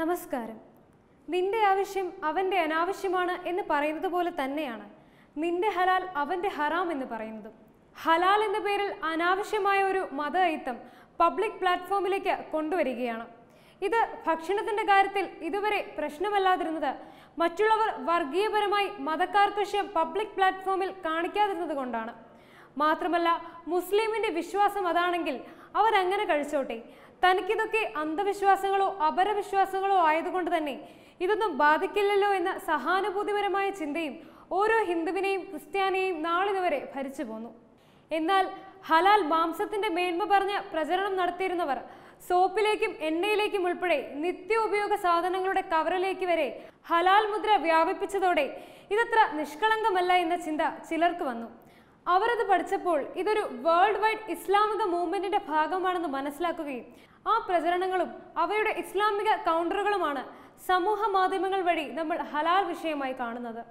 നമസ്കാരം നിന്റെ ആവശ്യം അവൻ്റെ അനാവശ്യമാണ് എന്ന് പറയുന്നത് പോലെ തന്നെയാണ് നിന്റെ ഹലാൽ അവൻ്റെ ഹറാം എന്ന് പറയുന്നതും ഹലാൽ എന്ന പേരിൽ അനാവശ്യമായ ഒരു മത ഐത്തം പബ്ലിക് പ്ലാറ്റ്ഫോമിലേക്ക് കൊണ്ടുവരികയാണ് ഇത് ഭക്ഷണത്തിൻ്റെ കാര്യത്തിൽ ഇതുവരെ പ്രശ്നമല്ലാതിരുന്നത് മറ്റുള്ളവർ വർഗീയപരമായി മതക്കാർക്കശ്യം പബ്ലിക് പ്ലാറ്റ്ഫോമിൽ കാണിക്കാതിരുന്നത് കൊണ്ടാണ് മാത്രമല്ല മുസ്ലിമിൻ്റെ വിശ്വാസം അതാണെങ്കിൽ അവരങ്ങനെ കഴിച്ചോട്ടെ തനിക്കിതൊക്കെ അന്ധവിശ്വാസങ്ങളോ അപരവിശ്വാസങ്ങളോ ആയതുകൊണ്ട് തന്നെ ഇതൊന്നും ബാധിക്കില്ലല്ലോ എന്ന സഹാനുഭൂതിപരമായ ചിന്തയും ഓരോ ഹിന്ദുവിനെയും ക്രിസ്ത്യാനിയെയും നാളിതുവരെ ഭരിച്ചു പോന്നു എന്നാൽ ഹലാൽ മാംസത്തിന്റെ മേന്മ പറഞ്ഞ പ്രചരണം നടത്തിയിരുന്നവർ സോപ്പിലേക്കും എണ്ണയിലേക്കും ഉൾപ്പെടെ നിത്യോപയോഗ സാധനങ്ങളുടെ കവറിലേക്ക് വരെ ഹലാൽ മുദ്ര വ്യാപിപ്പിച്ചതോടെ ഇതത്ര നിഷ്കളങ്കമല്ല എന്ന ചിന്ത ചിലർക്ക് വന്നു അവരത് പഠിച്ചപ്പോൾ ഇതൊരു വേൾഡ് വൈഡ് ഇസ്ലാമിക മൂവ്മെന്റിന്റെ ഭാഗമാണെന്ന് മനസ്സിലാക്കുകയും ആ പ്രചരണങ്ങളും അവയുടെ ഇസ്ലാമിക കൗണ്ടറുകളുമാണ് സമൂഹ മാധ്യമങ്ങൾ വഴി നമ്മൾ ഹലാൽ വിഷയമായി കാണുന്നത്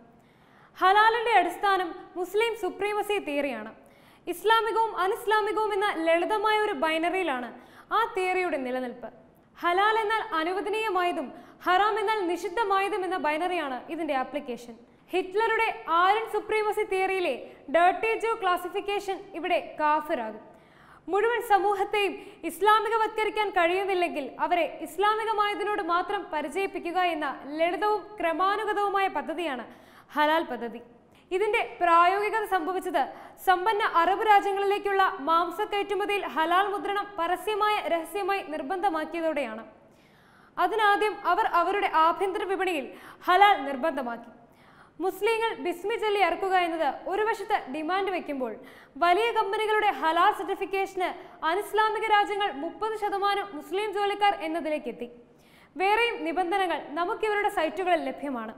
ഹലാലിന്റെ അടിസ്ഥാനം മുസ്ലിം സുപ്രീമസി തിയറിയാണ് ഇസ്ലാമികവും അനിസ്ലാമികവും എന്ന ലളിതമായ ഒരു ബൈനറിയിലാണ് ആ തിയറിയുടെ നിലനിൽപ്പ് ഹലാൽ എന്നാൽ അനുവദനീയമായതും ഹറാം എന്നാൽ നിഷിദ്ധമായതും എന്ന ബൈനറിയാണ് ഇതിന്റെ ആപ്ലിക്കേഷൻ ഹിറ്റ്ലറുടെ ആര്യൻ സുപ്രീമസി തിയറിയിലെ ഡേർട്ടി ജോ ക്ലാസിഫിക്കേഷൻ ഇവിടെ കാഫിറാകും മുഴുവൻ സമൂഹത്തെയും ഇസ്ലാമികവത്കരിക്കാൻ കഴിയുന്നില്ലെങ്കിൽ അവരെ ഇസ്ലാമികമായതിനോട് മാത്രം പരിചയിപ്പിക്കുക എന്ന ലളിതവും ക്രമാനുഗതവുമായ പദ്ധതിയാണ് ഹലാൽ പദ്ധതി ഇതിന്റെ പ്രായോഗികത സംഭവിച്ചത് സമ്പന്ന അറബ് രാജ്യങ്ങളിലേക്കുള്ള മാംസ കയറ്റുമതിയിൽ ഹലാൽ മുദ്രണം പരസ്യമായ രഹസ്യമായി നിർബന്ധമാക്കിയതോടെയാണ് അതിനാദ്യം അവർ അവരുടെ ആഭ്യന്തര വിപണിയിൽ ഹലാൽ നിർബന്ധമാക്കി മുസ്ലിങ്ങൾ ബിസ്മി ചൊല്ലി ഇറക്കുക എന്നത് ഒരു വശത്ത് ഡിമാൻഡ് വെക്കുമ്പോൾ വലിയ കമ്പനികളുടെ ഹലാൽ സർട്ടിഫിക്കേഷന് അനിസ്ലാമിക രാജ്യങ്ങൾ മുപ്പത് ശതമാനം മുസ്ലിം ജോലിക്കാർ എത്തി വേറെയും നിബന്ധനകൾ നമുക്കിവരുടെ സൈറ്റുകളിൽ ലഭ്യമാണ്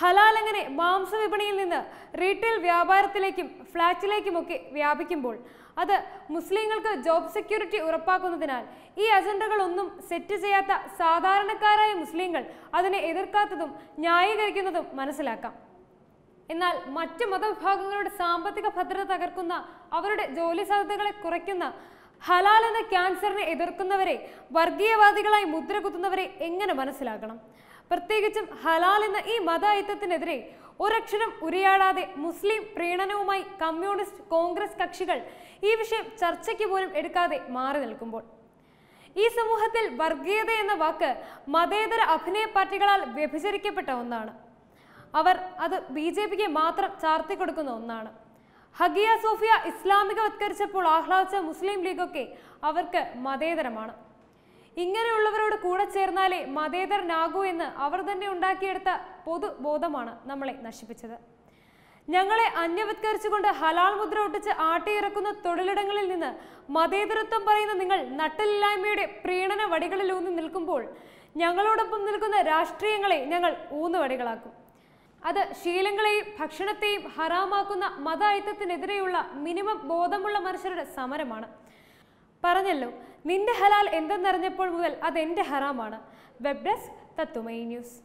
ഹലാൽ എങ്ങനെ മാംസ വിപണിയിൽ നിന്ന് റീറ്റെയിൽ വ്യാപാരത്തിലേക്കും ഫ്ളാറ്റിലേക്കുമൊക്കെ വ്യാപിക്കുമ്പോൾ അത് മുസ്ലിങ്ങൾക്ക് ജോബ് സെക്യൂരിറ്റി ഉറപ്പാക്കുന്നതിനാൽ ഈ അജണ്ടകളൊന്നും സെറ്റ് ചെയ്യാത്ത സാധാരണക്കാരായ മുസ്ലിങ്ങൾ അതിനെ എതിർക്കാത്തതും ന്യായീകരിക്കുന്നതും മനസ്സിലാക്കാം എന്നാൽ മറ്റു മതവിഭാഗങ്ങളുടെ സാമ്പത്തിക ഭദ്രത തകർക്കുന്ന അവരുടെ ജോലി സാധ്യതകളെ കുറയ്ക്കുന്ന ഹലാൽ എന്ന ക്യാൻസറിനെ എതിർക്കുന്നവരെ വർഗീയവാദികളായി മുദ്ര കുത്തുന്നവരെ എങ്ങനെ മനസ്സിലാക്കണം പ്രത്യേകിച്ചും ഹലാൽ എന്ന ഈ മതായുത്തത്തിനെതിരെ ഒരക്ഷരം ഉരിയാടാതെ മുസ്ലിം പ്രീണനവുമായി കമ്മ്യൂണിസ്റ്റ് കോൺഗ്രസ് കക്ഷികൾ ഈ വിഷയം ചർച്ചയ്ക്ക് പോലും എടുക്കാതെ മാറി നിൽക്കുമ്പോൾ ഈ സമൂഹത്തിൽ വർഗീയത എന്ന വാക്ക് മതേതര അഭിനയ പാർട്ടികളാൽ വ്യഭിചരിക്കപ്പെട്ട ഒന്നാണ് അവർ അത് ബി ജെ പിക്ക് മാത്രം ചാർത്തിക്കൊടുക്കുന്ന ഒന്നാണ് ഹഗിയ സോഫിയ ഇസ്ലാമികവത്കരിച്ചപ്പോൾ ആഹ്ലാദിച്ച മുസ്ലിം ലീഗൊക്കെ അവർക്ക് മതേതരമാണ് ഇങ്ങനെയുള്ളവരോട് കൂടെ ചേർന്നാലേ മതേതരനാകൂ എന്ന് അവർ തന്നെ ഉണ്ടാക്കിയെടുത്ത പൊതുബോധമാണ് നമ്മളെ നശിപ്പിച്ചത് ഞങ്ങളെ അന്യവത്കരിച്ചുകൊണ്ട് ഹലാൽ മുദ്ര ഒട്ടിച്ച് ആട്ടിയിറക്കുന്ന തൊഴിലിടങ്ങളിൽ നിന്ന് മതേതരത്വം പറയുന്ന നിങ്ങൾ നട്ടലില്ലായ്മയുടെ പ്രീണന വടികളിൽ ഊന്നി നിൽക്കുമ്പോൾ ഞങ്ങളോടൊപ്പം നിൽക്കുന്ന രാഷ്ട്രീയങ്ങളെ ഞങ്ങൾ ഊന്നുവടികളാക്കും അത് ശീലങ്ങളെയും ഭക്ഷണത്തെയും ഹറാമാക്കുന്ന മതായത്വത്തിനെതിരെയുള്ള മിനിമം ബോധമുള്ള മനുഷ്യരുടെ സമരമാണ് പറഞ്ഞല്ലോ നിന്റെ ഹലാൽ എന്തെന്നറിഞ്ഞപ്പോൾ മുതൽ അത് എൻ്റെ ഹറാമാണ് വെബ് ഡെസ്ക് തത്തുമൈ ന്യൂസ്